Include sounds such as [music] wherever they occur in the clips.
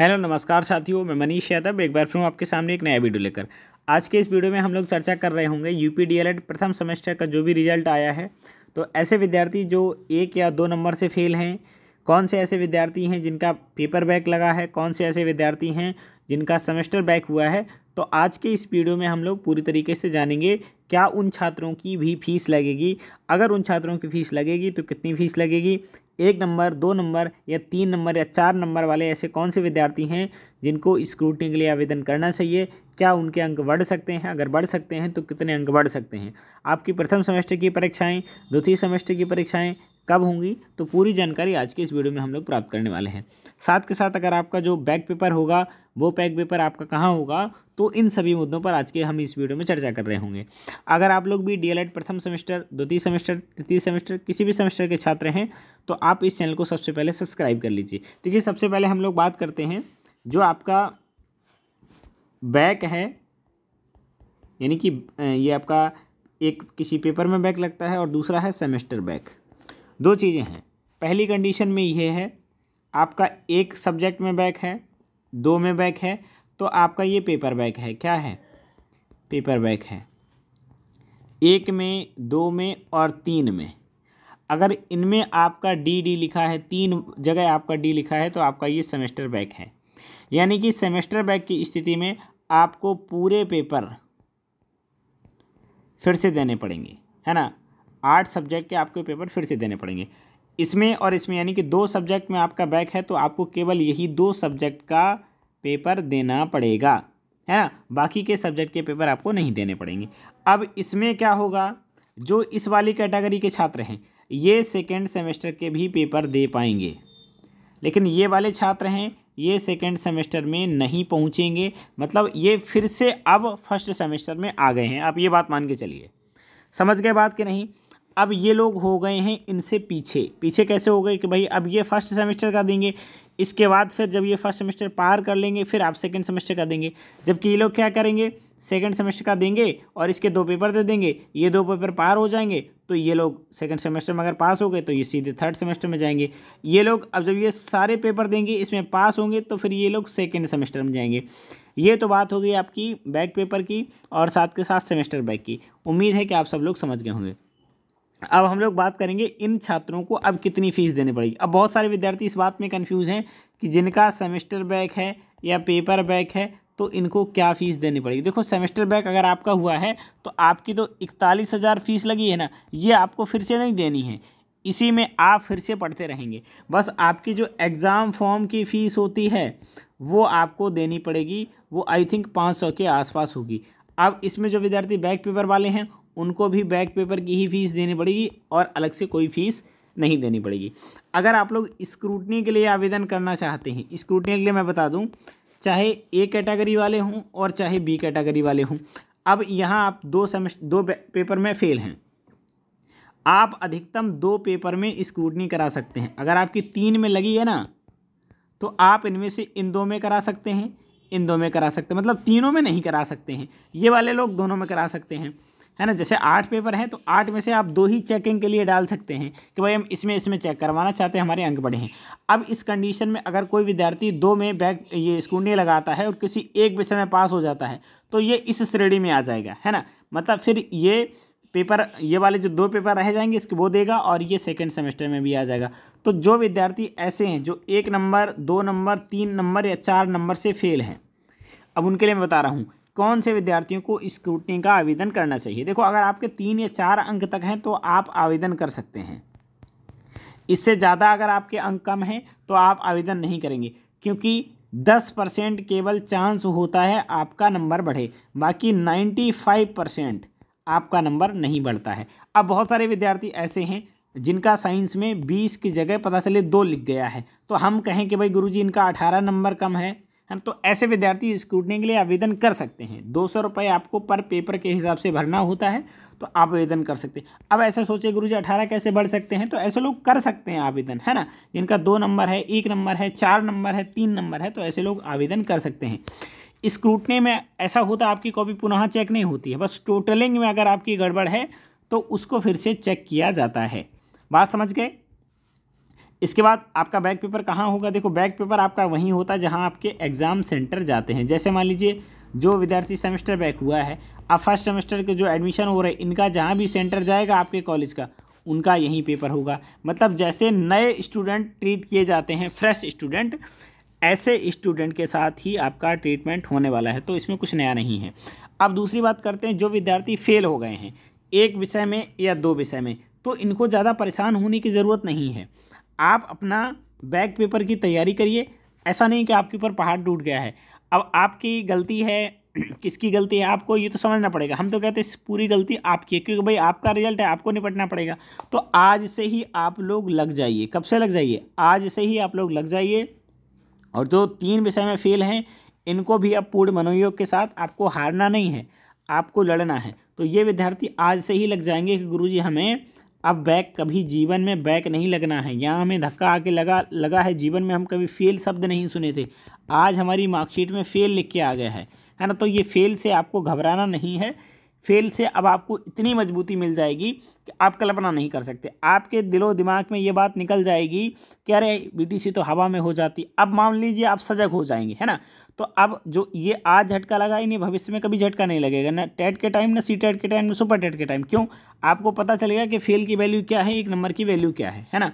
hello नमस्कार साथियों मैं मनीष यादव एक बार फिर हूँ आपके सामने एक नया वीडियो लेकर आज के इस वीडियो में हम लोग चर्चा कर रहे होंगे यू पी प्रथम सेमेस्टर का जो भी रिजल्ट आया है तो ऐसे विद्यार्थी जो एक या दो नंबर से फेल हैं कौन से ऐसे विद्यार्थी हैं जिनका पेपर बैक लगा है कौन से ऐसे विद्यार्थी हैं जिनका सेमेस्टर बैक हुआ है तो आज के इस वीडियो में हम लोग पूरी तरीके से जानेंगे क्या उन छात्रों की भी फीस लगेगी अगर उन छात्रों की फ़ीस लगेगी तो कितनी फ़ीस लगेगी एक नंबर दो नंबर या तीन नंबर या चार नंबर वाले ऐसे कौन से विद्यार्थी हैं जिनको स्क्रूटनी के लिए आवेदन करना चाहिए क्या उनके अंक बढ़ सकते हैं अगर बढ़ सकते हैं तो कितने अंक बढ़ सकते हैं आपकी प्रथम सेमेस्टर की परीक्षाएं द्वितीय सेमेस्टर की परीक्षाएं कब होंगी तो पूरी जानकारी आज के इस वीडियो में हम लोग प्राप्त करने वाले हैं साथ के साथ अगर आपका जो बैक पेपर होगा वो बैक पेपर आपका कहाँ होगा तो इन सभी मुद्दों पर आज के हम इस वीडियो में चर्चा कर रहे होंगे अगर आप लोग भी डी प्रथम सेमेस्टर द्वितीय सेमेस्टर तृतीय सेमेस्टर किसी भी सेमेस्टर के छात्र हैं तो आप इस चैनल को सबसे पहले सब्सक्राइब कर लीजिए देखिए सबसे पहले हम लोग बात करते हैं जो आपका बैक है यानी कि ये आपका एक किसी पेपर में बैक लगता है और दूसरा है सेमेस्टर बैक दो चीज़ें हैं पहली कंडीशन में ये है आपका एक सब्जेक्ट में बैक है दो में बैक है तो आपका ये पेपर बैक है क्या है पेपर बैक है एक में दो में और तीन में अगर इनमें आपका डी डी लिखा है तीन जगह आपका डी लिखा है तो आपका ये सेमेस्टर बैक है यानी कि सेमेस्टर बैक की स्थिति में आपको पूरे पेपर फिर से देने पड़ेंगे है ना आठ सब्जेक्ट के आपको पेपर फिर से देने पड़ेंगे इसमें और इसमें यानी कि दो सब्जेक्ट में आपका बैक है तो आपको केवल यही दो सब्जेक्ट का पेपर देना पड़ेगा है ना बाकी के सब्जेक्ट के पेपर आपको नहीं देने पड़ेंगे अब इसमें क्या होगा जो इस वाली कैटेगरी के छात्र हैं ये सेकेंड सेमेस्टर के भी पेपर दे पाएंगे लेकिन ये वाले छात्र हैं ये सेकेंड सेमेस्टर में नहीं पहुँचेंगे मतलब ये फिर से अब फर्स्ट सेमेस्टर में आ गए हैं आप ये बात मान के चलिए समझ गए बात कि नहीं अब ये लोग हो गए हैं इनसे पीछे पीछे कैसे हो गए कि भाई अब ये फर्स्ट सेमेस्टर का देंगे इसके बाद फिर जब ये फर्स्ट सेमेस्टर पार कर लेंगे फिर आप सेकेंड सेमेस्टर का देंगे जबकि ये लोग क्या करेंगे सेकेंड सेमेस्टर का देंगे और इसके दो पेपर दे देंगे ये दो पेपर पार हो जाएंगे तो ये लोग सेकेंड सेमेस्टर में अगर पास हो गए तो ये सीधे थर्ड सेमेस्टर में जाएंगे ये लोग अब जब ये सारे पेपर देंगे इसमें पास होंगे तो फिर ये लोग सेकेंड सेमेस्टर में जाएंगे ये तो बात हो गई आपकी बैक पेपर की और साथ के साथ सेमेस्टर बैक की उम्मीद है कि आप सब लोग समझ गए होंगे अब हम लोग बात करेंगे इन छात्रों को अब कितनी फ़ीस देनी पड़ेगी अब बहुत सारे विद्यार्थी इस बात में कन्फ्यूज़ हैं कि जिनका सेमेस्टर बैक है या पेपर बैक है तो इनको क्या फ़ीस देनी पड़ेगी देखो सेमेस्टर बैक अगर आपका हुआ है तो आपकी तो इकतालीस हज़ार फ़ीस लगी है ना ये आपको फिर से नहीं देनी है इसी में आप फिर से पढ़ते रहेंगे बस आपकी जो एग्ज़ाम फॉर्म की फ़ीस होती है वो आपको देनी पड़ेगी वो आई थिंक पाँच सौ के आसपास होगी अब इसमें जो विद्यार्थी बैक पेपर वाले हैं उनको भी बैक पेपर की ही फ़ीस देनी पड़ेगी और अलग से कोई फ़ीस नहीं देनी पड़ेगी अगर आप लोग स्क्रूटनी के लिए आवेदन करना चाहते हैं स्क्रूटनी के लिए मैं बता दूँ चाहे ए कैटेगरी वाले हों और चाहे बी कैटेगरी वाले हों अब यहाँ आप दो सेमेस्टर दो पेपर में फेल हैं आप अधिकतम दो पेपर में स्क्रूटनी करा सकते हैं अगर आपकी तीन में लगी है ना तो आप इनमें से इन दो में करा सकते हैं इन दो में करा सकते हैं मतलब तीनों में नहीं करा सकते हैं ये वाले लोग दोनों में करा सकते हैं है ना जैसे आठ पेपर हैं तो आठ में से आप दो ही चेकिंग के लिए डाल सकते हैं कि भाई हम इसमें इसमें चेक करवाना चाहते हैं हमारे अंक बढ़े हैं अब इस कंडीशन में अगर कोई विद्यार्थी दो में बैक ये स्कूडनी लगाता है और किसी एक विषय में पास हो जाता है तो ये इस श्रेणी में आ जाएगा है ना मतलब फिर ये पेपर ये वाले जो दो पेपर रह जाएंगे इसके वो देगा और ये सेकेंड सेमेस्टर में भी आ जाएगा तो जो विद्यार्थी ऐसे हैं जो एक नंबर दो नंबर तीन नंबर या चार नंबर से फेल हैं अब उनके लिए मैं बता रहा हूँ कौन से विद्यार्थियों को स्क्रूटनी का आवेदन करना चाहिए देखो अगर आपके तीन या चार अंक तक हैं तो आप आवेदन कर सकते हैं इससे ज़्यादा अगर आपके अंक कम हैं तो आप आवेदन नहीं करेंगे क्योंकि दस परसेंट केवल चांस होता है आपका नंबर बढ़े बाकी नाइन्टी फाइव परसेंट आपका नंबर नहीं बढ़ता है अब बहुत सारे विद्यार्थी ऐसे हैं जिनका साइंस में बीस की जगह पता चले दो लिख गया है तो हम कहें कि भाई गुरुजी इनका अठारह नंबर कम है है तो ऐसे विद्यार्थी स्क्रूटनी के लिए आवेदन कर सकते हैं दो सौ रुपये आपको पर पेपर के हिसाब से भरना होता है तो आप आवेदन कर सकते हैं अब ऐसा सोचे गुरु जी अठारह कैसे बढ़ सकते हैं तो ऐसे लोग कर सकते हैं आवेदन है ना जिनका दो नंबर है एक नंबर है चार नंबर है तीन नंबर है तो ऐसे लोग आवेदन कर सकते हैं स्क्रूटनी में ऐसा होता है आपकी कॉपी पुनः चेक नहीं होती है बस टोटलिंग में अगर आपकी गड़बड़ है तो उसको फिर से चेक किया जाता है बात समझ गए इसके बाद आपका बैक पेपर कहाँ होगा देखो बैक पेपर आपका वहीं होता है जहाँ आपके एग्ज़ाम सेंटर जाते हैं जैसे मान लीजिए जो विद्यार्थी सेमेस्टर बैक हुआ है अब फर्स्ट सेमेस्टर के जो एडमिशन हो रहे हैं इनका जहाँ भी सेंटर जाएगा आपके कॉलेज का उनका यहीं पेपर होगा मतलब जैसे नए स्टूडेंट ट्रीट किए जाते हैं फ्रेश स्टूडेंट ऐसे स्टूडेंट के साथ ही आपका ट्रीटमेंट होने वाला है तो इसमें कुछ नया नहीं है अब दूसरी बात करते हैं जो विद्यार्थी फेल हो गए हैं एक विषय में या दो विषय में तो इनको ज़्यादा परेशान होने की ज़रूरत नहीं है आप अपना बैक पेपर की तैयारी करिए ऐसा नहीं कि आपके ऊपर पहाड़ टूट गया है अब आपकी गलती है [clears throat] किसकी गलती है आपको ये तो समझना पड़ेगा हम तो कहते हैं पूरी गलती आपकी है क्योंकि भाई आपका रिजल्ट है आपको निपटना पड़ेगा तो आज से ही आप लोग लग जाइए कब से लग जाइए आज से ही आप लोग लग जाइए और जो तीन विषय में फेल हैं इनको भी अब पूर्ण मनोयोग के साथ आपको हारना नहीं है आपको लड़ना है तो ये विद्यार्थी आज से ही लग जाएंगे कि गुरु हमें अब बैक कभी जीवन में बैक नहीं लगना है यहाँ हमें धक्का आके लगा लगा है जीवन में हम कभी फेल शब्द नहीं सुने थे आज हमारी मार्कशीट में फेल लिख के आ गया है है ना तो ये फेल से आपको घबराना नहीं है फेल से अब आपको इतनी मजबूती मिल जाएगी कि आप कल्पना नहीं कर सकते आपके दिलो दिमाग में ये बात निकल जाएगी कि अरे बीटीसी तो हवा में हो जाती अब मान लीजिए आप सजग हो जाएंगे है ना तो अब जो ये आज झटका लगा इन्हें भविष्य में कभी झटका नहीं लगेगा ना टेट के टाइम ना सी टेट के टाइम ना सुपर टेट के टाइम क्यों आपको पता चलेगा कि फेल की वैल्यू क्या है एक नंबर की वैल्यू क्या है है ना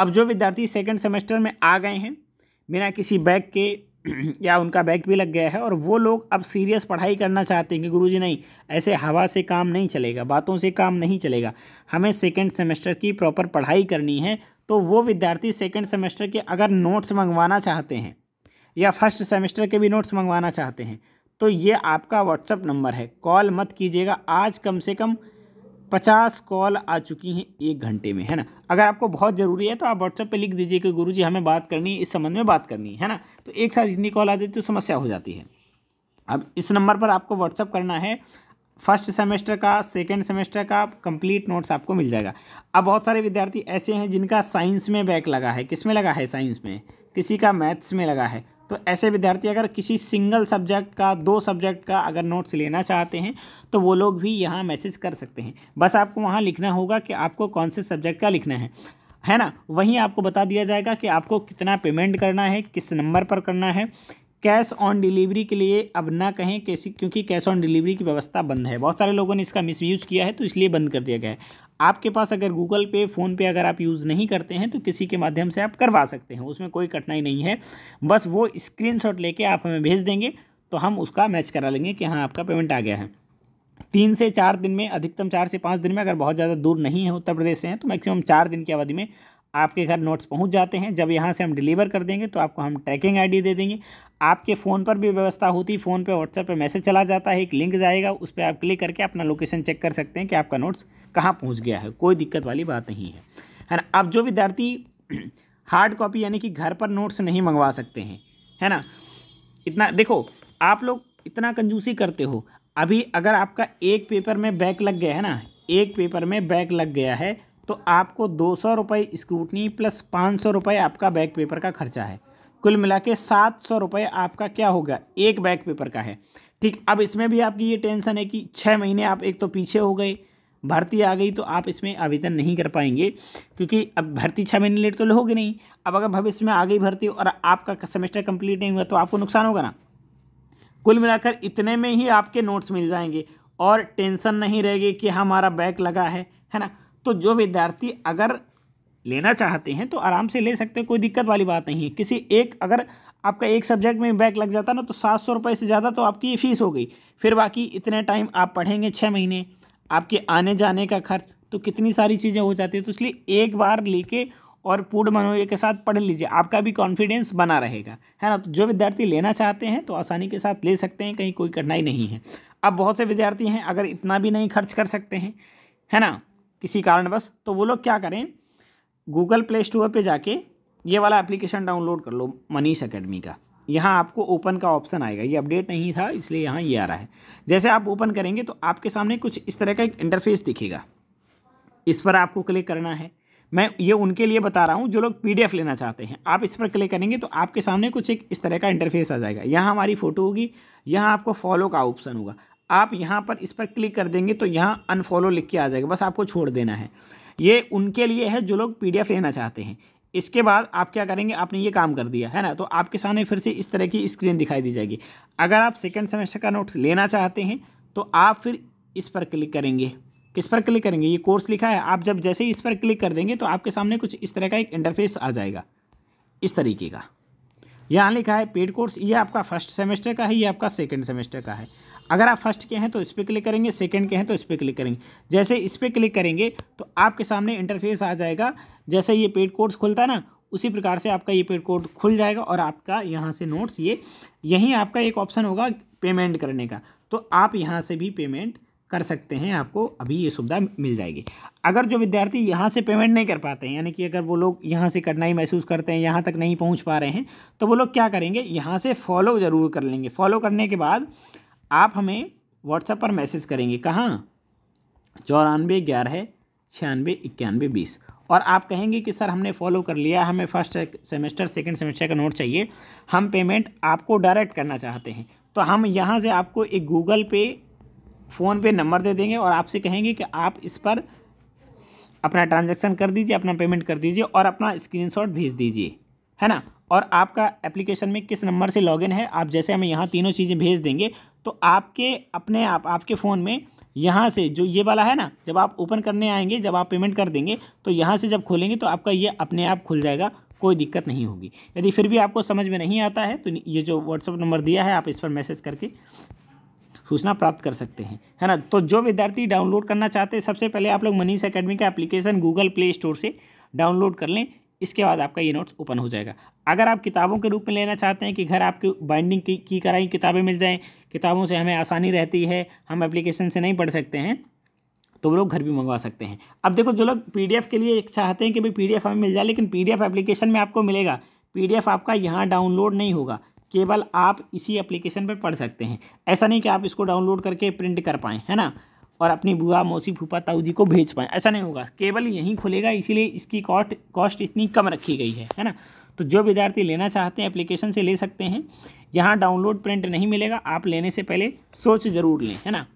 अब जो विद्यार्थी सेकेंड सेमेस्टर में आ गए हैं बिना किसी बैग के [clears throat] या उनका बैग भी लग गया है और वो लोग अब सीरियस पढ़ाई करना चाहते हैं कि गुरुजी नहीं ऐसे हवा से काम नहीं चलेगा बातों से काम नहीं चलेगा हमें सेकेंड सेमेस्टर की प्रॉपर पढ़ाई करनी है तो वो विद्यार्थी सेकेंड सेमेस्टर के अगर नोट्स मंगवाना चाहते हैं या फर्स्ट सेमेस्टर के भी नोट्स मंगवाना चाहते हैं तो ये आपका व्हाट्सअप नंबर है कॉल मत कीजिएगा आज कम से कम पचास कॉल आ चुकी हैं एक घंटे में है ना अगर आपको बहुत ज़रूरी है तो आप व्हाट्सएप पे लिख दीजिए कि गुरुजी हमें बात करनी है इस संबंध में बात करनी है ना तो एक साथ इतनी कॉल आ है तो समस्या हो जाती है अब इस नंबर पर आपको व्हाट्सअप करना है फर्स्ट सेमेस्टर का सेकेंड सेमेस्टर का कंप्लीट नोट्स आपको मिल जाएगा अब बहुत सारे विद्यार्थी ऐसे हैं जिनका साइंस में बैक लगा है किस में लगा है साइंस में किसी का मैथ्स में लगा है तो ऐसे विद्यार्थी अगर किसी सिंगल सब्जेक्ट का दो सब्जेक्ट का अगर नोट्स लेना चाहते हैं तो वो लोग भी यहाँ मैसेज कर सकते हैं बस आपको वहाँ लिखना होगा कि आपको कौन से सब्जेक्ट का लिखना है है ना वहीं आपको बता दिया जाएगा कि आपको कितना पेमेंट करना है किस नंबर पर करना है कैश ऑन डिलीवरी के लिए अब ना कहें कैसी क्योंकि कैश ऑन डिलीवरी की व्यवस्था बंद है बहुत सारे लोगों ने इसका मिसयूज किया है तो इसलिए बंद कर दिया गया है आपके पास अगर गूगल पे फ़ोन पे अगर आप यूज़ नहीं करते हैं तो किसी के माध्यम से आप करवा सकते हैं उसमें कोई कठिनाई नहीं है बस वो स्क्रीन लेके आप हमें भेज देंगे तो हम उसका मैच करा लेंगे कि हाँ आपका पेमेंट आ गया है तीन से चार दिन में अधिकतम चार से पाँच दिन में अगर बहुत ज़्यादा दूर नहीं है उत्तर प्रदेश से हैं तो मैक्सिमम चार दिन की अवधि में आपके घर नोट्स पहुंच जाते हैं जब यहाँ से हम डिलीवर कर देंगे तो आपको हम ट्रैकिंग आईडी दे देंगे आपके फ़ोन पर भी व्यवस्था होती है फ़ोन पे व्हाट्सएप पे मैसेज चला जाता है एक लिंक जाएगा उस पर आप क्लिक करके अपना लोकेशन चेक कर सकते हैं कि आपका नोट्स कहाँ पहुँच गया है कोई दिक्कत वाली बात नहीं है है ना अब जो विद्यार्थी हार्ड [clears throat] कॉपी यानी कि घर पर नोट्स नहीं मंगवा सकते हैं है ना इतना देखो आप लोग इतना कंजूसी करते हो अभी अगर आपका एक पेपर में बैक लग गया है ना एक पेपर में बैक लग गया है तो आपको दो सौ रुपये स्क्रूटनी प्लस पाँच सौ रुपये आपका बैक पेपर का खर्चा है कुल मिला के सात सौ रुपये आपका क्या होगा एक बैक पेपर का है ठीक अब इसमें भी आपकी ये टेंशन है कि छः महीने आप एक तो पीछे हो गए भर्ती आ गई तो आप इसमें आवेदन नहीं कर पाएंगे क्योंकि अब भर्ती छः महीने लेट तो लोगे नहीं अब अगर भविष्य में आ गई भर्ती और आपका सेमेस्टर कंप्लीट नहीं हुआ तो आपको नुकसान होगा ना कुल मिलाकर इतने में ही आपके नोट्स मिल जाएंगे और टेंशन नहीं रहेगी कि हमारा बैक लगा है है ना तो जो विद्यार्थी अगर लेना चाहते हैं तो आराम से ले सकते हैं कोई दिक्कत वाली बात नहीं है किसी एक अगर आपका एक सब्जेक्ट में बैक लग जाता ना तो सात सौ रुपये से ज़्यादा तो आपकी फ़ीस हो गई फिर बाकी इतने टाइम आप पढ़ेंगे छः महीने आपके आने जाने का खर्च तो कितनी सारी चीज़ें हो जाती है तो इसलिए एक बार लेके और पूर्ण मनोवे के साथ पढ़ लीजिए आपका भी कॉन्फिडेंस बना रहेगा है ना तो जो विद्यार्थी लेना चाहते हैं तो आसानी के साथ ले सकते हैं कहीं कोई कठिनाई नहीं है अब बहुत से विद्यार्थी हैं अगर इतना भी नहीं खर्च कर सकते हैं है ना किसी कारणवश तो वो लोग क्या करें गूगल प्ले स्टोर पे जाके ये वाला एप्लीकेशन डाउनलोड कर लो मनीष अकेडमी का यहाँ आपको ओपन का ऑप्शन आएगा ये अपडेट नहीं था इसलिए यहाँ ये यह आ रहा है जैसे आप ओपन करेंगे तो आपके सामने कुछ इस तरह का एक इंटरफेस दिखेगा इस पर आपको क्लिक करना है मैं ये उनके लिए बता रहा हूँ जो लोग पीडीएफ लेना चाहते हैं आप इस पर क्लिक करेंगे तो आपके सामने कुछ एक इस तरह का इंटरफेस आ जाएगा यहाँ हमारी फ़ोटो होगी यहाँ आपको फॉलो का ऑप्शन होगा आप यहाँ पर इस पर क्लिक कर देंगे तो यहाँ अनफॉलो लिख के आ जाएगा बस आपको छोड़ देना है ये उनके लिए है जो लोग पी लेना चाहते हैं इसके बाद आप क्या करेंगे आपने ये काम कर दिया है ना तो आपके सामने फिर से इस तरह की स्क्रीन दिखाई दी जाएगी अगर आप सेकेंड सेमेस्टर का नोट्स लेना चाहते हैं तो आप फिर इस पर क्लिक करेंगे किस पर क्लिक करेंगे ये कोर्स लिखा है आप जब जैसे ही इस पर क्लिक कर देंगे तो आपके सामने कुछ इस तरह का एक इंटरफेस आ जाएगा इस तरीके का यहाँ लिखा है पेड कोर्स ये आपका फर्स्ट सेमेस्टर का है ये आपका सेकेंड सेमेस्टर का है अगर आप फर्स्ट के हैं तो इस पर क्लिक करेंगे सेकंड के हैं तो इस पर क्लिक करेंगे जैसे इस पर क्लिक करेंगे तो आपके सामने इंटरफेस आ जाएगा जैसे ये पेड कोर्स खुलता है ना उसी प्रकार से आपका ये पेड कोड खुल जाएगा और आपका यहाँ से नोट्स ये यहीं आपका एक ऑप्शन होगा पेमेंट करने का तो आप यहाँ से भी पेमेंट कर सकते हैं आपको अभी ये सुविधा मिल जाएगी अगर जो विद्यार्थी यहाँ से पेमेंट नहीं कर पाते हैं यानी कि अगर वो लोग यहाँ से कठिनाई महसूस करते हैं यहाँ तक नहीं पहुँच पा रहे हैं तो वो लोग क्या करेंगे यहाँ से फॉलो ज़रूर कर लेंगे फॉलो करने के बाद आप हमें व्हाट्सएप पर मैसेज करेंगे कहाँ चौरानवे ग्यारह छियानवे इक्यानवे बीस और आप कहेंगे कि सर हमने फॉलो कर लिया हमें फर्स्ट सेमेस्टर सेकेंड सेमेस्टर का नोट चाहिए हम पेमेंट आपको डायरेक्ट करना चाहते हैं तो हम यहाँ से आपको एक गूगल पे फ़ोन पे नंबर दे देंगे और आपसे कहेंगे कि आप इस पर अपना ट्रांजैक्शन कर दीजिए अपना पेमेंट कर दीजिए और अपना स्क्रीनशॉट भेज दीजिए है ना और आपका एप्लीकेशन में किस नंबर से लॉगिन है आप जैसे हमें यहाँ तीनों चीज़ें भेज देंगे तो आपके अपने आप आपके फ़ोन में यहाँ से जो ये वाला है ना जब आप ओपन करने आएंगे जब आप पेमेंट कर देंगे तो यहाँ से जब खोलेंगे तो आपका ये अपने आप खुल जाएगा कोई दिक्कत नहीं होगी यदि फिर भी आपको समझ में नहीं आता है तो ये जो व्हाट्सअप नंबर दिया है आप इस पर मैसेज करके सूचना प्राप्त कर सकते हैं है ना तो जो विद्यार्थी डाउनलोड करना चाहते हैं सबसे पहले आप लोग मनीष अकेडमी का एप्लीकेशन गूगल प्ले स्टोर से डाउनलोड कर लें इसके बाद आपका ये नोट्स ओपन हो जाएगा अगर आप किताबों के रूप में लेना चाहते हैं कि घर आपके बाइंडिंग की, की कराई किताबें मिल जाएँ किताबों से हमें आसानी रहती है हम एप्लीकेशन से नहीं पढ़ सकते हैं तो वो लोग घर भी मंगवा सकते हैं अब देखो जो लोग पी के लिए चाहते हैं कि भाई पी हमें मिल जाए लेकिन पी एप्लीकेशन में आपको मिलेगा पी आपका यहाँ डाउनलोड नहीं होगा केवल आप इसी एप्लीकेशन पर पढ़ सकते हैं ऐसा नहीं कि आप इसको डाउनलोड करके प्रिंट कर पाएँ है ना और अपनी बुआ मौसी फूफा ताऊ जी को भेज पाएँ ऐसा नहीं होगा केवल यहीं खुलेगा इसीलिए इसकी कॉस्ट कॉस्ट इतनी कम रखी गई है है ना तो जो विद्यार्थी लेना चाहते हैं एप्लीकेशन से ले सकते हैं यहाँ डाउनलोड प्रिंट नहीं मिलेगा आप लेने से पहले सोच ज़रूर लें है ना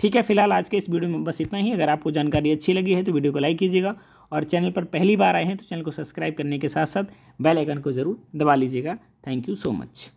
ठीक है फिलहाल आज के इस वीडियो में बस इतना ही अगर आपको जानकारी अच्छी लगी है तो वीडियो को लाइक कीजिएगा और चैनल पर पहली बार आए हैं तो चैनल को सब्सक्राइब करने के साथ साथ बेल आइकन को ज़रूर दबा लीजिएगा थैंक यू सो मच